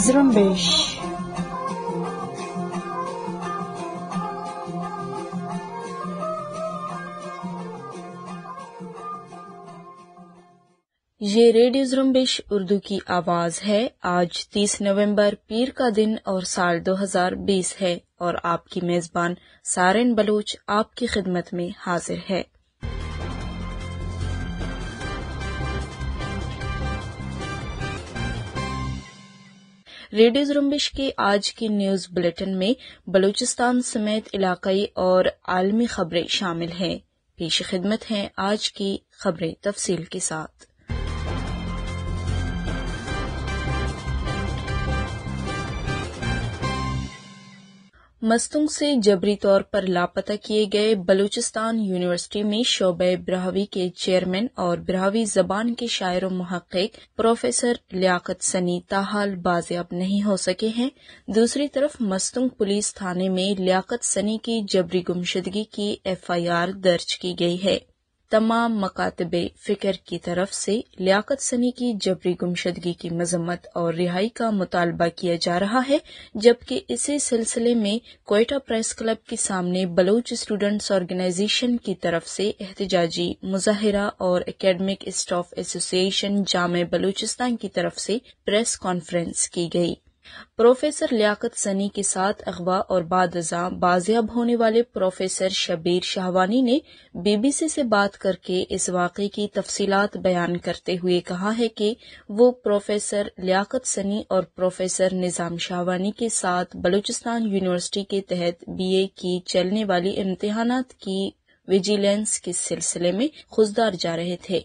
ये रेडियो जुम्बिश उर्दू की आवाज है आज 30 नवंबर पीर का दिन और साल 2020 है और आपकी मेजबान सारेन बलोच आपकी खिदमत में हाजिर है रेडियो जुम्बिश के आज के न्यूज बुलेटिन में बलूचिस्तान समेत इलाकई और आलमी खबरें शामिल हैं पेश खिदमत हैं आज की खबरें तफसील के साथ मस्तुंग से जबरी तौर पर लापता किए गए बलूचिस्तान यूनिवर्सिटी में शोब ब्राहवी के चेयरमैन और ब्राहवी जबान के शायर महक प्रोफेसर लियाकत सनी ताहाल बाजियाब नहीं हो सके हैं दूसरी तरफ मस्तुंग पुलिस थाने में लियाकत सनी की जबरी गुमशदगी की एफआईआर दर्ज की गई है तमाम मकातब फ़िक्र की तरफ से लियाकत सनी की जबरी गुमशदगी की मजम्मत और रिहाई का मुतालबा किया जा रहा है जबकि इसी सिलसिले में कोयटा प्रेस क्लब के सामने बलोच स्टूडेंट्स ऑर्गेनाइजेशन की तरफ से एहतजाजी मुजाहरा और एकेडमिक स्टाफ एसोसिएशन जाम बलूचिस्तान की तरफ से प्रेस कॉन्फ्रेंस की गई प्रोफेसर लियाकत सनी के साथ अगवा और बाद बाजियाब होने वाले प्रोफेसर शबीर शाहवानी ने बीबीसी से बात करके इस वाक़े की तफसीलात बयान करते हुए कहा है कि वो प्रोफेसर लियाकत सनी और प्रोफेसर निज़ाम शाहवानी के साथ बलूचिस्तान यूनिवर्सिटी के तहत बीए की चलने वाली इम्तहान की विजिलेंस के सिलसिले में खुजदार जा रहे थे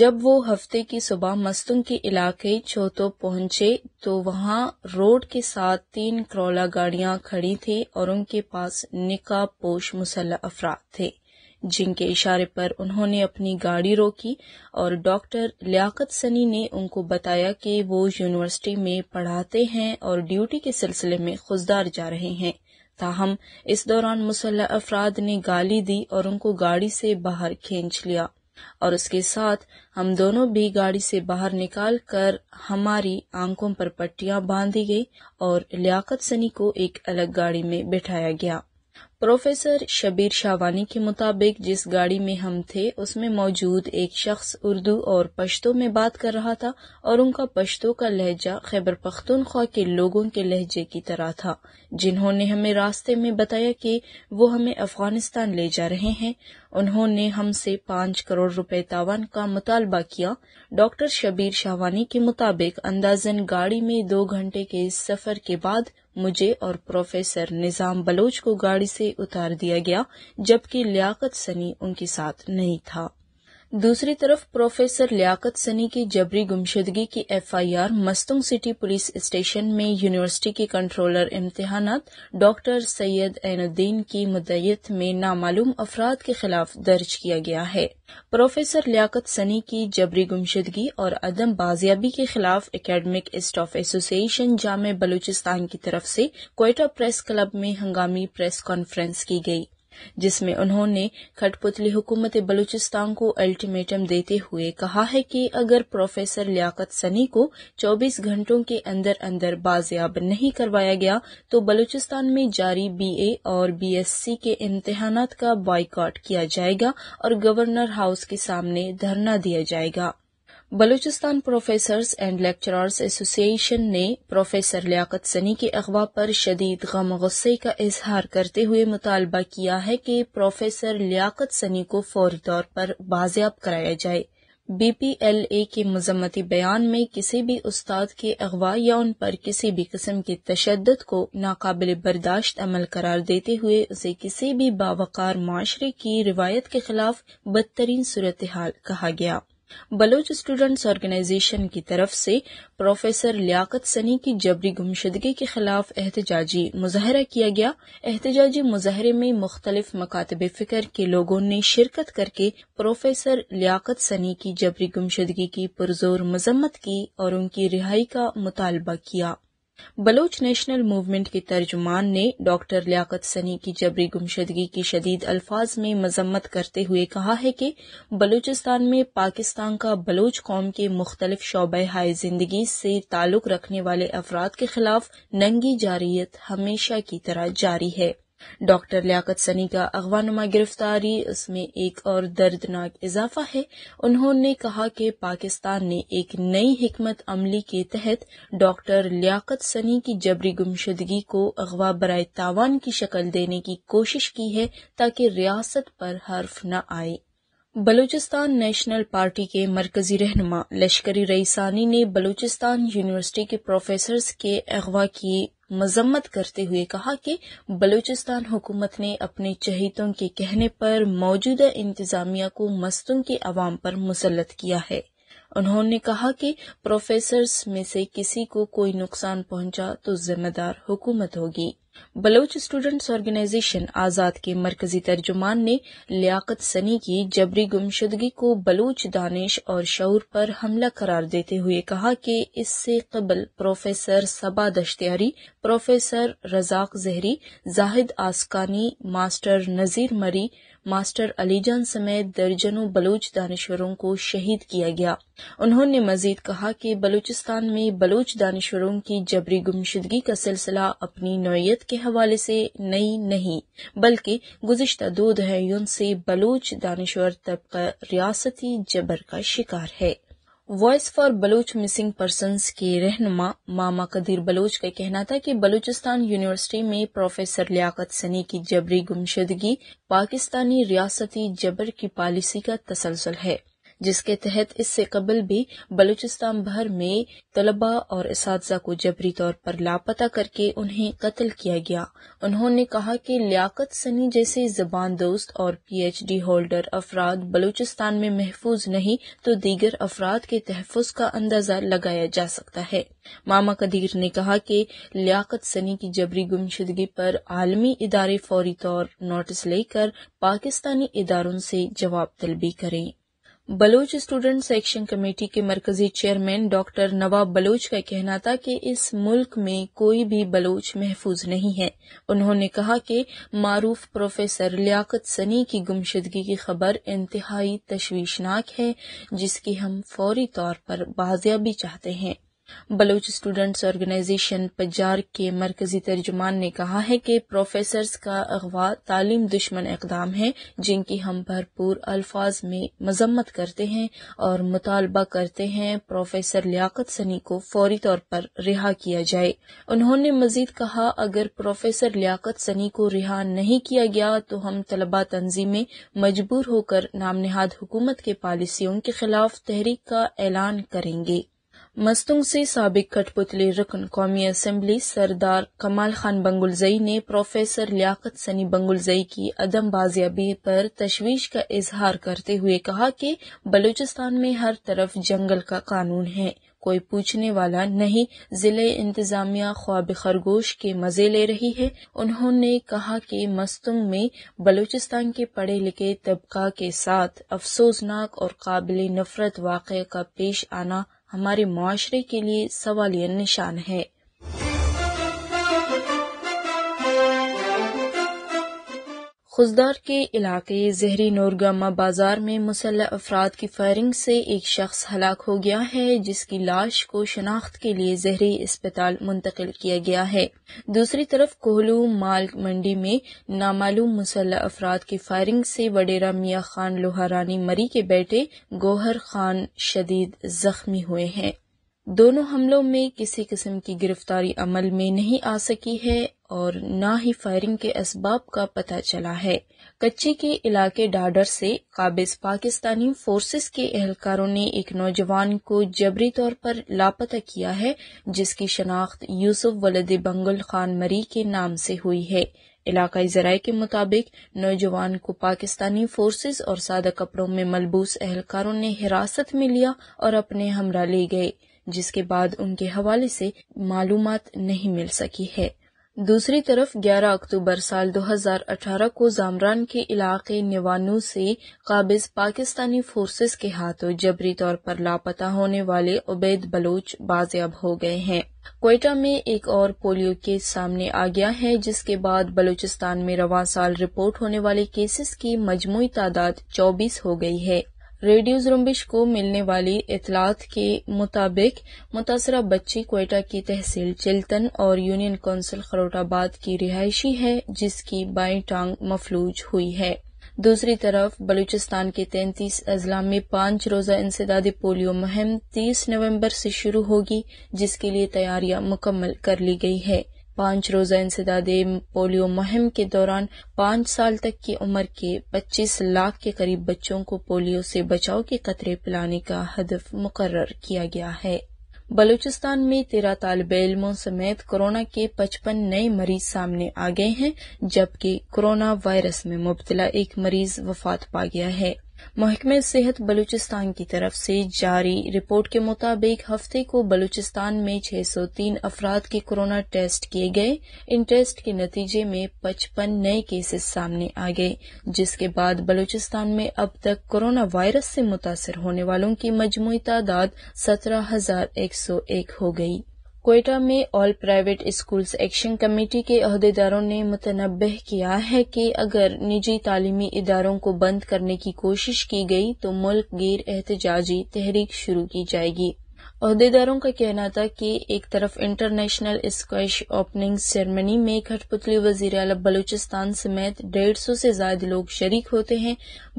जब वो हफ्ते की सुबह मस्तुंग के इलाके छोतो पहुंचे तो वहां रोड के साथ तीन क्रोला गाड़ियां खड़ी थी और उनके पास निका पोश मुसल्ला अफराद थे जिनके इशारे पर उन्होंने अपनी गाड़ी रोकी और डॉक्टर लियाकत सनी ने उनको बताया कि वो यूनिवर्सिटी में पढ़ाते हैं और ड्यूटी के सिलसिले में खुजदार जा रहे हैं ताहम इस दौरान मुसल्ला अफराद ने गाली दी और उनको गाड़ी से बाहर खींच लिया और उसके साथ हम दोनों भी गाड़ी से बाहर निकाल कर हमारी आंखों पर पट्टियां बांधी गई और लियाकत सनी को एक अलग गाड़ी में बिठाया गया प्रोफेसर शबीर शावानी के मुताबिक जिस गाड़ी में हम थे उसमें मौजूद एक शख्स उर्दू और पश्तो में बात कर रहा था और उनका पश्तो का लहजा खैबर पख्तूनख्वा के लोगों के लहजे की तरह था जिन्होंने हमें रास्ते में बताया कि वो हमें अफगानिस्तान ले जा रहे हैं उन्होंने हमसे पांच करोड़ रुपए तावन का मुतालबा किया डॉक्टर शबीर शाहवानी के मुताबिक अंदाजन गाड़ी में दो घंटे के सफर के बाद मुझे और प्रोफेसर निजाम बलोच को गाड़ी से उतार दिया गया जबकि लियाकत सनी उनके साथ नहीं था दूसरी तरफ प्रोफेसर लियाकत सनी की जबरी गुमशुदगी की FIR Mastung city police station में यूनिवर्सिटी के कंट्रोलर इम्तहान डॉक्टर सैयद एनुद्दीन की मुदयत में नामालूम अफराद के खिलाफ दर्ज किया गया है प्रोफेसर लियाकत सनी की जबरी गुमशुदगी और अदम बाजियाबी के खिलाफ एकेडमिक स्टाफ एसोसिएशन जाम बलूचिस्तान की तरफ से कोयटा प्रेस क्लब में हंगामी प्रेस कॉन्फ्रेंस की गई जिसमें उन्होंने खटपुतली हुकूमत बलूचिस्तान को अल्टीमेटम देते हुए कहा है कि अगर प्रोफेसर लियाकत सनी को 24 घंटों के अंदर अंदर बाजियाब नहीं करवाया गया तो बलूचिस्तान में जारी बीए और बीएससी के इम्तहान का बॉयकॉट किया जाएगा और गवर्नर हाउस के सामने धरना दिया जाएगा Balochistan professors and lecturers association ने प्रोफेसर लियाकत सनी के अगवा पर शदीद गम गुस्से का इजहार करते हुए मुतालबा किया है कि प्रोफेसर लियाकत सनी को फौरी तौर पर बाजियाब कराया जाए बीपीएलए के मजम्मती बयान में किसी भी उस्ताद के अगवा या उन पर किसी भी किस्म के तशद को नाकबिल बर्दाश्त अमल करार देते हुए उसे किसी भी बावकार माशरे की रिवायत के खिलाफ बदतरीन सूरत हाल कहा गया बलोच स्टूडेंट्स ऑर्गेनाइजेशन की तरफ से प्रोफेसर लियाकत सनी की जबरी गुमशदगी के खिलाफ एहतजाजी मुजाहरा किया गया एहतजाजी मुजाहरे में मुख्तलिफ मकातब फिक्र के लोगों ने शिरकत करके प्रोफेसर लियाकत सनी की जबरी गुमशदगी की पुरजोर मजम्मत की और उनकी रिहाई का मुतालबा किया बलोच नेशनल मूवमेंट के तर्जुमान ने डॉक्टर लियाकत सनी की जबरी गुमशदगी की शदीद अल्फाज में मजम्मत करते हुए कहा है कि बलूचिस्तान में पाकिस्तान का बलोच कौम के मुख्तलिफ शोब हाय जिंदगी से ताल्लुक रखने वाले अफराद के खिलाफ नंगी जारियत हमेशा की तरह जारी है डॉक्टर लियाकत सनी का अगवानुमा गिरफ्तारी उसमें एक और दर्दनाक इजाफा है उन्होंने कहा कि पाकिस्तान ने एक नई हमत अमली के तहत डॉक्टर लियाकत सनी की जबरी गुमशदगी को अगवा बरए तावान की शक्ल देने की कोशिश की है ताकि रियासत पर हर्फ न आए बलूचिस्तान नेशनल पार्टी के मरकजी रहनुमा लश्करी रईसानी ने बलूचिस्तान यूनिवर्सिटी के प्रोफेसर्स के अगवा की मजम्मत करते हुए कहा कि बलूचिस्तान हुकूमत ने अपने चहितों के कहने पर मौजूदा इंतजामिया को मस्तों के अवाम पर मुसलत किया है उन्होंने कहा कि प्रोफेसर्स में से किसी को कोई नुकसान पहुंचा तो जिम्मेदार हुकूमत होगी बलोच स्टूडेंट्स ऑर्गेनाइजेशन आजाद के मरकजी तर्जुमान ने लियाकत सनी की जबरी गुमशुदगी को बलोच दानिश और शौर पर हमला करार देते हुए कहा कि इससे कबल professor Saba Dashtiyari professor Razzaq Zehri Zahid आसकानी master नजीर मरी मास्टर अलीजान समेत दर्जनों बलूच दानश्वरों को शहीद किया गया उन्होंने मजीद कहा कि बलूचिस्तान में बलूच दानश्वरों की जबरी गुमशदगी का सिलसिला अपनी नौयत के हवाले से नई नहीं बल्कि गुजशत दो दहाइयों से बलूच दानश्वर तबका रियासती जबर का शिकार है voice for Baloch missing person के रहनुमा मामा कदीर बलूच का कहना था कि बलूचिस्तान यूनिवर्सिटी में प्रोफेसर लियाकत सनी की जबरी गुमशदगी पाकिस्तानी रियासती जबर की पॉलिसी का तसलसल है जिसके तहत इससे कबल भी बलूचिस्तान भर में तलबा और इस को जबरी तौर पर लापता करके उन्हें कत्ल किया गया उन्होंने कहा कि लियाकत सनी जैसे जबान दोस्त और पीएचडी होल्डर अफराद बलूचिस्तान में महफूज नहीं तो दीगर अफराद के तहफ़ का अंदाजा लगाया जा सकता है मामा कदीर ने कहा कि लियाकत सनी की जबरी गुमशुदगी पर आलमी इदारे फौरी तौर नोटिस लेकर पाकिस्तानी इदारों से जवाब तलबी करें बलोच स्टूडेंट सेक्शन कमेटी के मरकजी चेयरमैन डॉक्टर नवाब बलोच का कहना था कि इस मुल्क में कोई भी बलोच महफूज नहीं है उन्होंने कहा कि मारूफ प्रोफेसर लियाकत सनी की गुमशदगी की खबर इंतहाई तशवीशनाक है जिसकी हम फौरी तौर पर बाजियाबी चाहते हैं बलूच स्टूडेंट्स ऑर्गेनाइजेशन पजार के मरकजी तर्जुमान ने कहा है कि प्रोफेसर का अगवा तालीम दुश्मन इकदाम है जिनकी हम भरपूर अल्फाज में मजम्मत करते हैं और मुतालबा करते हैं प्रोफेसर लियाकत सनी को फौरी तौर पर रिहा किया जाए उन्होंने मजीद कहा अगर प्रोफेसर लियाकत सनी को रिहा नहीं किया गया तो हम तलबा तंजीमें मजबूर होकर नाम नहाद हुकूमत के पॉलिसियों के खिलाफ तहरीक का ऐलान करेंगे मस्तुंग से सबक कठपुतली रुकन कौमी असम्बली सरदार कमाल खान बंगुलजई ने प्रोफेसर लियाकत सनी बंगुलजई की अदम बाजियाबी पर तशवीश का इजहार करते हुए कहा कि बलूचिस्तान में हर तरफ जंगल का कानून है कोई पूछने वाला नहीं जिले इंतजामिया ख्वाब खरगोश के मजे ले रही है उन्होंने कहा कि मस्तुंग में बलूचिस्तान के पढ़े लिखे तबका के साथ अफसोसनाक और काबिल नफरत वाक़ का पेश आना हमारे माशरे के लिए सवालिया निशान है खुजदार के इलाके जहरी नोरगामा बाजार में मुसलह अफराद की फायरिंग से एक शख्स हलाक हो गया है जिसकी लाश को शनाख्त के लिए जहरी अस्पताल मुंतकिल किया गया है दूसरी तरफ कोहलू माल मंडी में नामालूम मुसल अफराद की फायरिंग से वडेरा मियाँ खान लोहारानी मरी के बेटे गोहर खान शदीद जख्मी हुए हैं दोनों हमलों में किसी किस्म की गिरफ्तारी अमल में नहीं आ सकी है और न ही फायरिंग के इसबाब का पता चला है कच्ची के इलाके डाडर से काबिज पाकिस्तानी फोर्सेस के एहलकारों ने एक नौजवान को जबरी तौर पर लापता किया है जिसकी शनाख्त यूसुफ वलद बंगुल खान मरी के नाम से हुई है इलाकाई जराये के मुताबिक नौजवान को पाकिस्तानी फोर्सेस और सादा कपड़ों में मलबूस एहलकारों ने हिरासत में लिया और अपने हमरा ले गए जिसके बाद उनके हवाले से मालूमात नहीं मिल सकी है दूसरी तरफ 11 अक्टूबर साल 2018 को जामरान के इलाके निवानू से काबिज पाकिस्तानी फोर्सेस के हाथों जबरी तौर पर लापता होने वाले उबैद बलोच बाजियाब हो गए हैं कोयटा में एक और पोलियो केस सामने आ गया है जिसके बाद बलूचिस्तान में रवा साल रिपोर्ट होने वाले केसेस की मजमू तादाद 24 हो गई है रेडियो जुम्बिश को मिलने वाली इतलात के मुताबिक मुतासर बच्ची कोयटा की तहसील चिल्तन और यूनियन कौंसिल खरोटाबाद की रिहायशी है जिसकी बाई टांग मफलूज हुई है दूसरी तरफ बलूचिस्तान के तैंतीस अजला में पांच रोजा इंसदादी पोलियो मुहिम तीस नवंबर से शुरू होगी जिसके लिए तैयारियां मुकम्मल कर ली गई है पांच रोजा इंसदाद पोलियो मुहिम के दौरान पांच साल तक की उम्र के पच्चीस लाख के करीब बच्चों को पोलियो से बचाव के कतरे पिलाने का हदफ मुकर किया गया है बलूचिस्तान में तेरह तालब इलमों समेत कोरोना के पचपन नए मरीज सामने आ गए हैं जबकि कोरोना वायरस में मुबतला एक मरीज वफात पा गया है महकमे सेहत बलूचिस्तान की तरफ से जारी रिपोर्ट के मुताबिक हफ्ते को बलूचिस्तान में 603 अफराद के कोरोना टेस्ट किए गए इन टेस्ट के नतीजे में 55 नए केसेस सामने आ गए जिसके बाद बलूचिस्तान में अब तक कोरोना वायरस से मुतासर होने वालों की मजमू तादाद सत्रह हो गई कोयटा में all private schools action committee के अहदेदारों ने मुतनबह किया है कि अगर निजी तालीमी इदारों को बंद करने की कोशिश की गई तो मुल्क गैर एहतजाजी तहरीक शुरू की जाएगी अहदेदारों का कहना था कि एक तरफ इंटरनेशनल स्क्वैश ओपनिंग सेरेमनी में कठपुतली वजीर अला बलूचिस्तान समेत डेढ़ सौ से ज्यादा लोग शरीक होते हैं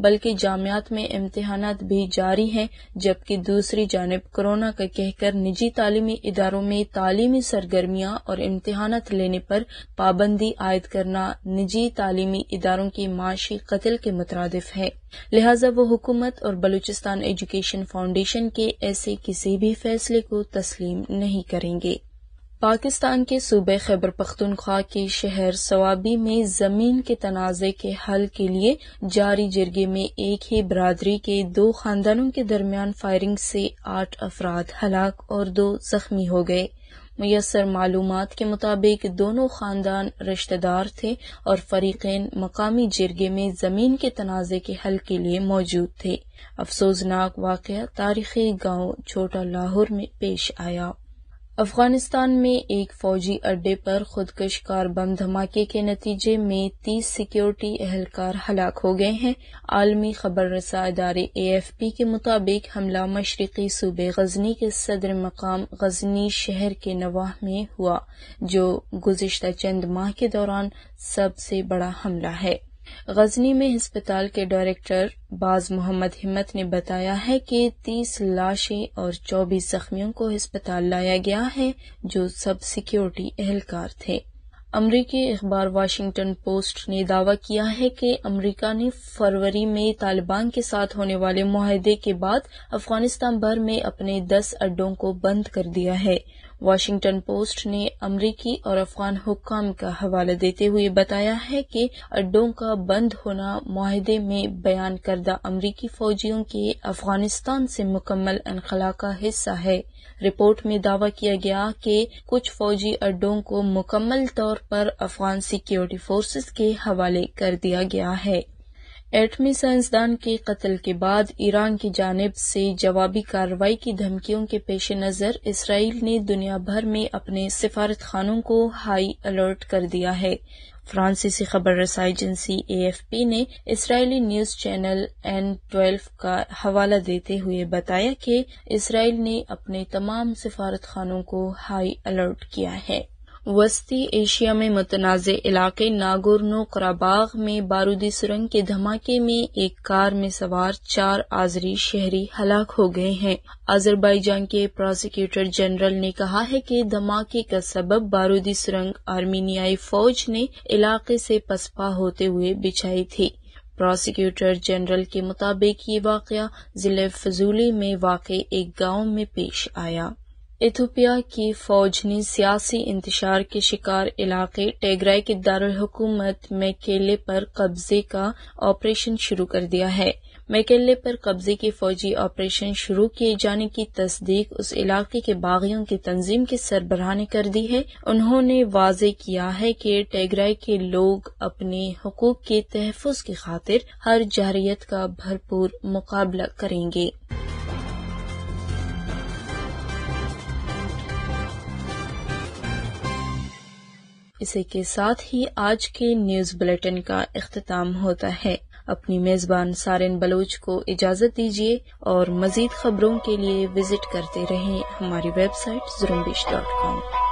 बल्कि जामियात में इम्तहान भी जारी हैं जबकि दूसरी जानब कोरोना का कहकर निजी तालीमी इदारों में तालीमी सरगर्मियां और इम्तहान लेने पर पाबंदी आयद करना निजी तालीमी इदारों की माशी कतल के मुतरद है लिहाजा वो हुकूमत और बलूचिस्तान एजुकेशन फाउंडेशन के ऐसे किसी भी फैसले को तस्लीम नहीं करेंगे पाकिस्तान के सूबे खैबर पख्तनख्वा के शहर सवाबी में जमीन के तनाज़े के हल के लिए जारी जिरगे में एक ही बरदरी के दो खानदानों के दरमियान फायरिंग से आठ अफराद हलाक और दो जख्मी हो गये मैसर मालूम के मुताबिक दोनों खानदान रिश्तेदार थे और फरीकैन मकामी जिरगे में जमीन के तनाजे के हल के लिए मौजूद थे अफसोसनाक वाक़ तारीखी गाँव छोटा लाहौर में पेश आया अफगानिस्तान में एक फौजी अड्डे पर खुदकश कार बम धमाके के नतीजे में 30 सिक्योरिटी एहलकार हलाक हो गए हैं आलमी खबर रसा इदारे पी के मुताबिक हमला मशरकी सूबे गजनी के सदर मकाम गजनी शहर के नवाह में हुआ जो गुजशत चंद माह के दौरान सबसे बड़ा हमला है गजनी में अस्पताल के डायरेक्टर बाज मोहम्मद हिम्मत ने बताया है कि 30 लाशें और 24 जख्मियों को अस्पताल लाया गया है जो सब सिक्योरिटी एहलकार थे अमरीकी अखबार वाशिंगटन पोस्ट ने दावा किया है कि अमरीका ने फरवरी में तालिबान के साथ होने वाले माहदे के बाद अफगानिस्तान भर में अपने 10 अड्डों को बंद कर दिया है वाशिंगटन पोस्ट ने अमरीकी और अफगान हुकाम का हवाला देते हुए बताया है कि अड्डों का बंद होना माहदे में बयान करदा अमरीकी फौजियों के अफगानिस्तान से मुकम्मल अनखला का हिस्सा है रिपोर्ट में दावा किया गया कि कुछ फौजी अड्डों को मुकम्मल तौर पर अफगान सिक्योरिटी फोर्सेस के हवाले कर दिया गया है एटमी साइंसदान के कत्ल के बाद ईरान की जानब से जवाबी कार्रवाई की धमकियों के पेश नज़र इसराइल ने दुनिया भर में अपने सिफारत खानों को हाई अलर्ट कर दिया है फ्रांसीसी खबर रसाई एजेंसी ए ने Israeli news channel N twelve का हवाला देते हुए बताया कि इसराइल ने अपने तमाम सिफारत खानों को हाई अलर्ट किया है वस्ती एशिया में मुतनाज़ इलाके नागोर्नो कराबाग में बारूदी सुरंग के धमाके में एक कार में सवार चार आजरी शहरी हलाक हो गए हैं अजरबैजान के प्रोसिक्यूटर जनरल ने कहा है कि धमाके का सबब बारूदी सुरंग आर्मीनियाई फौज ने इलाके से पसपा होते हुए बिछाई थी प्रोसिक्यूटर जनरल के मुताबिक ये वाक़ जिले फजूली में वाक़ एक गांव में पेश आया इथोपिया की फौज ने सियासी इंतशार के शिकार इलाके टेगराय के दारकूमत मैकेले पर कब्जे का ऑपरेशन शुरू कर दिया है मैकेले पर कब्जे के फौजी ऑपरेशन शुरू किए जाने की तस्दीक उस इलाके के बागियों की तंजीम के सरबराह ने कर दी है उन्होंने वाजे किया है कि टेगराय के लोग अपने हकूक के तहफ़ की खातिर हर जहरीत का भरपूर मुकाबला करेंगे इसी के साथ ही आज के न्यूज बुलेटिन का अख्ताम होता है अपनी मेजबान सारिन बलोच को इजाजत दीजिए और मजीद खबरों के लिए विजिट करते रहें हमारी वेबसाइट जुरम्बिश डॉट कॉम